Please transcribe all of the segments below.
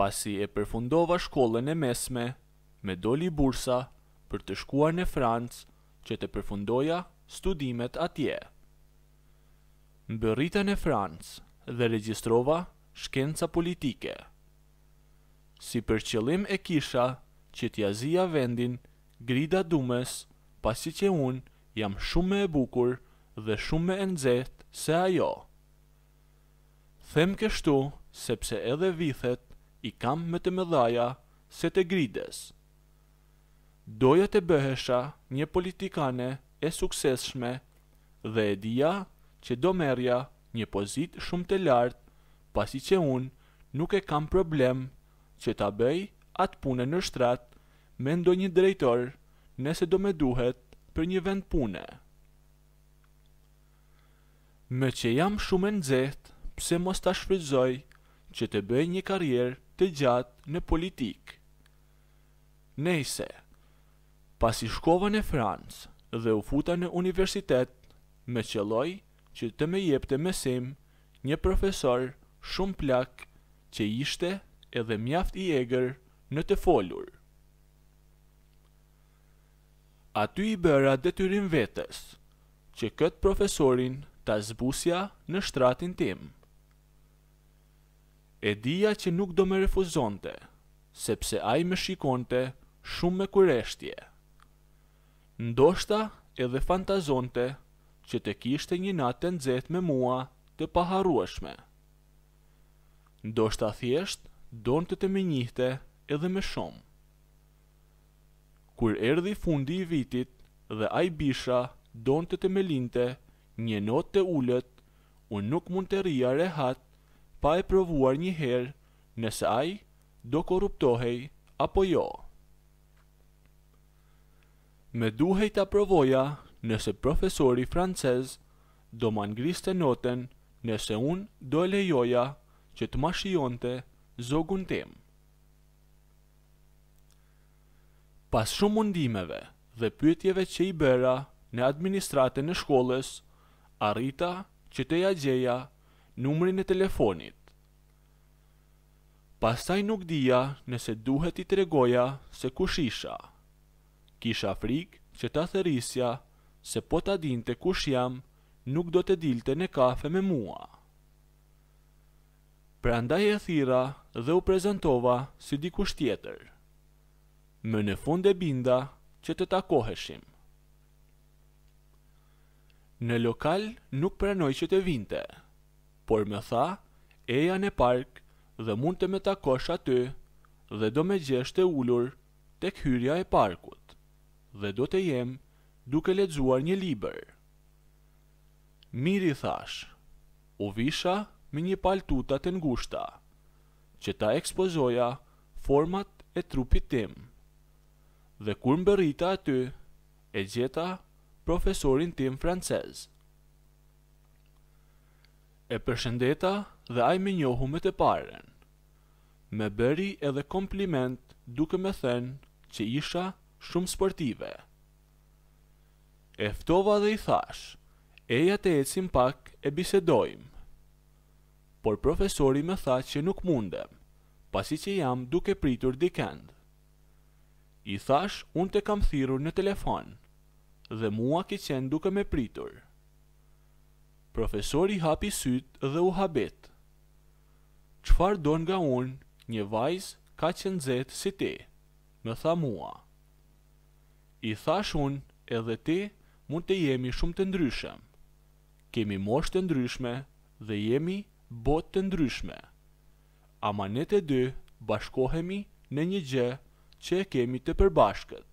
pasi e përfundova shkollën e mesme, me doli bursa për të shkuar në Francë që të përfundoja studimet atje. Më bërrita në Francë dhe regjistrova shkenca politike. Si për qëllim e kisha që t'ja zia vendin grida dumes pasi që unë jam shumë e bukur dhe shumë e nxehtë se ajo. Them kështu sepse edhe vithet i kam më të mëdhaja se të grides. Doja të bëhesha një politikane e sukseshme dhe e dija që do merja një pozit shumë të lartë pasi që unë nuk e kam problem që ta bëj atë punë në shtratë me ndo një drejtor nëse do me duhet për një vend pune. Me që jam shumë në zetë, pse mos ta shfrizoj që të bëj një karjerë të gjatë në politikë. Nejse, pasi shkova në Francë dhe u futa në universitet, me qëlloj që të me jep të mesim një profesor shumë plak që ishte edhe mjaft i egrë në të folur. Aty i bëra detyrim vetës që këtë profesorin ta zbusja në shtratin timë e dija që nuk do me refuzonte, sepse a i me shikonte shumë me kureshtje. Ndoshta edhe fantazonte që të kishte një natë të nxeht me mua të paharrueshme. Ndoshta thjesht donte të më njihte edhe më shumë. Kur erdhi fundi i vitit dhe ai bisha donte të më linte një notë të ulët, unë nuk mund të rija rehat pa e provuar një herë nëse ai do korruptohej apo jo. Me duhej ta provoja nëse profesori francez do mangriste ngriste notën nëse unë do e lejoja që të ma shionte zogun tim. Pas shumë mundimeve dhe pyetjeve që i bëra në administratën e shkollës, arrita që të ja gjeja numrin e telefonit. Pastaj nuk dija nëse duhet i të regoja se kush isha. Kisha frikë që ta thërisja se po ta din të kush jam nuk do të dilte në kafe me mua. Pra ndaj e thira dhe u prezentova si di kush tjetër. Më në fund e binda që të takoheshim. Në lokal nuk pranoj që të vinte por me tha, e janë e park dhe mund të me takosh aty dhe do me gjesht e ullur të këhyrja e parkut dhe do të jem duke ledzuar një liber. Miri thash, u visha me një paltuta të ngushta, që ta ekspozoja format e trupit tim. Dhe kur më bërita aty, e gjeta profesorin tim francesë e përshëndeta dhe aj më njohu me të parën. Më bëri edhe kompliment duke më thënë që isha shumë sportive. Eftova dhe i thash, eja të ecim pak e bisedojmë. Por profesori më tha që nuk mundem, pasi që jam duke pritur dikend. I thash, unë të kam thirur në telefon, dhe mua ki qenë duke me pritur profesori hapi sytë dhe u habet. Qfar do nga unë, një vajzë ka qënë zetë si te, me tha mua. I thash unë edhe te mund të jemi shumë të ndryshem. Kemi moshtë të ndryshme dhe jemi botë të ndryshme. A manet e dy bashkohemi në një gjë që e kemi të përbashkët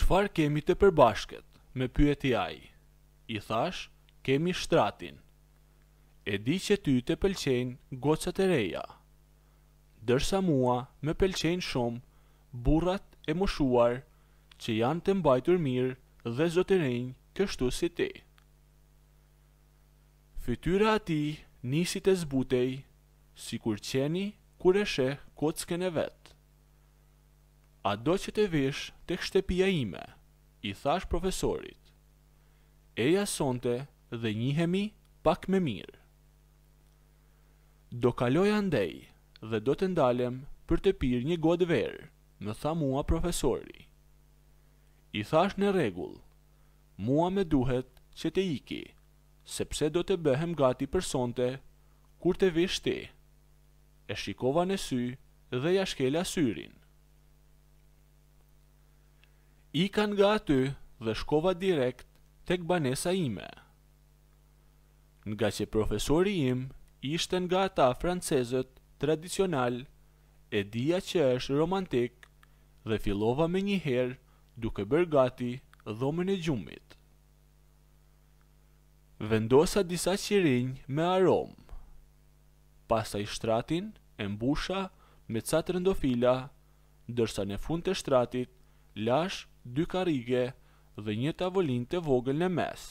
Qfar kemi të përbashkët, me pyet i ajë? i thash, kemi shtratin. E di që ty të pëlqenjë gocët e reja. Dërsa mua me pëlqenjë shumë burrat e moshuar që janë të mbajtur mirë dhe zotërinj kështu si ti. Fytyra ati nisi të zbutej, si kur qeni kur e sheh kockën e vetë. A do që të vishë të kështepia ime, i thash profesorit eja sonte dhe njihemi pak me mirë. Do kaloj andej dhe do të ndalem për të pirë një godë verë, më tha mua profesori. I thash në regull, mua me duhet që të iki, sepse do të bëhem gati për sonte, kur të vishë ti. E shikova në sy dhe jashkela syrin. I kan nga aty dhe shkova direkt tek banesa ime. Nga që profesori im ishte nga ata francezët tradicional, e dija që është romantik dhe filova me njëherë duke bërgati gati dhomën e gjumit. Vendosa disa qirinj me aromë. Pasta i shtratin e mbusha me ca të rëndofila, dërsa në fund të shtratit lash dy karige dhe një tavolin të vogël në mes.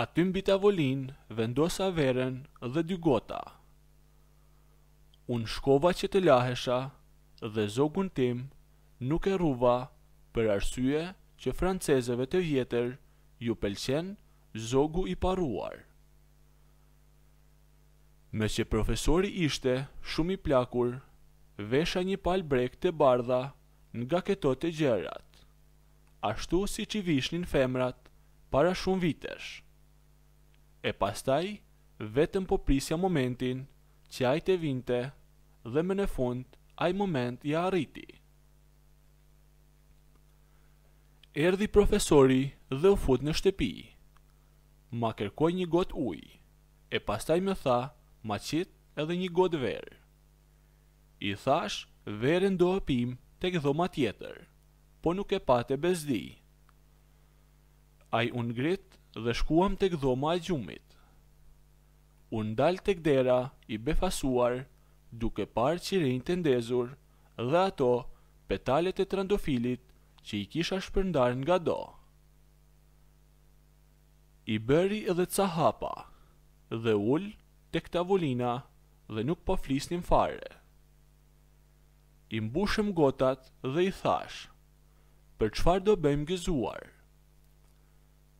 Aty mbi tavolin vendosa verën dhe dy gota. Unë shkova që të lahesha dhe zogun tim nuk e ruva për arsye që francezeve të vjetër ju pelqen zogu i paruar. Me që profesori ishte shumë i plakur, vesha një pal brek të bardha Nga këto të gjërat Ashtu si që i vishnin femrat Para shumë vitesh E pastaj Vetëm po prisja momentin Që ajtë e vinte Dhe me në fund Aj moment ja arriti Erdi profesori Dhe u fut në shtepi Ma kërkoj një got uj E pastaj me tha Ma qit edhe një got verë I thash Verën do apim tek këdhoma tjetër, po nuk e pate bezdi. Ai unë grit dhe shkuam tek dhoma e gjumit. Unë dal tek dera i befasuar, duke parë që rejnë të ndezur, dhe ato petalet e trandofilit që i kisha shpërndar nga do. I bëri edhe ca hapa, dhe ullë tek tavolina dhe nuk po flisnim fare i mbushëm gotat dhe i thash, për qëfar do bëjmë gëzuar?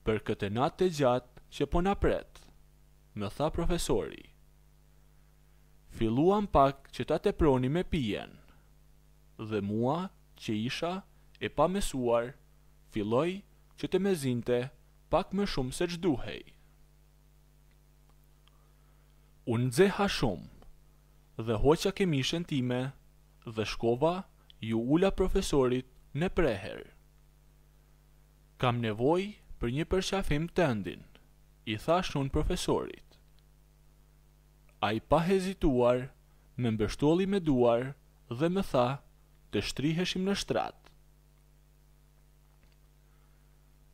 Për këte natë të gjatë që po na pret, me tha profesori. Filuan pak që ta të proni me pijen, dhe mua që isha e pa mesuar, filoj që të me zinte pak me shumë se që duhej. Unë dzeha shumë, dhe hoqa kemishën time dhe shkova ju ula profesorit në preher Kam nevoj për një përshafim të endin, i thashun profesorit. A i pa hezituar, me mbështoli me duar dhe me tha të shtriheshim në shtrat.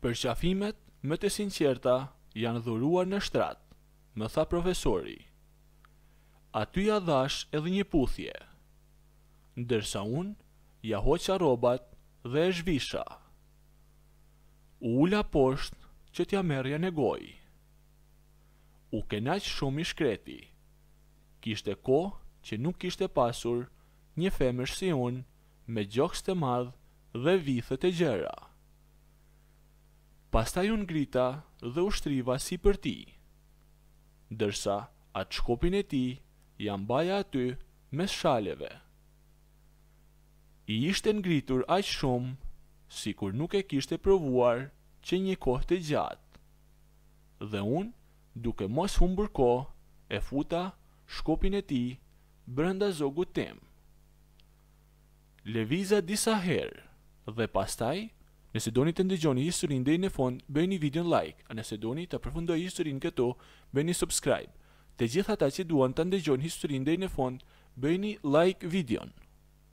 Përshafimet me të sinqerta janë dhuruar në shtrat, me tha profesori. A ty a dhash edhe një puthje ndërsa unë ja hoqa robat dhe e zhvisha. U ula poshtë që t'ja merja në gojë. U kena shumë i shkreti. Kishte ko që nuk kishte pasur një femër si unë me gjokës të madhë dhe vithët e gjera. Pasta ju ngrita dhe u shtriva si për ti. Dërsa atë shkopin e ti jam baja aty me shaleve i ishte ngritur aq shumë si kur nuk e kishte provuar që një kohë të gjatë. Dhe unë, duke mos humbur ko, e futa shkopin e ti brenda zogu tim. Leviza disa herë dhe pastaj, nëse doni të ndëgjoni historin dhe i në fond, bëj një video në like, a nëse doni të përfundoj historin këto, bëj një subscribe. Të gjitha ta që duan të ndëgjoni historin dhe i në fond, bëj një like videon.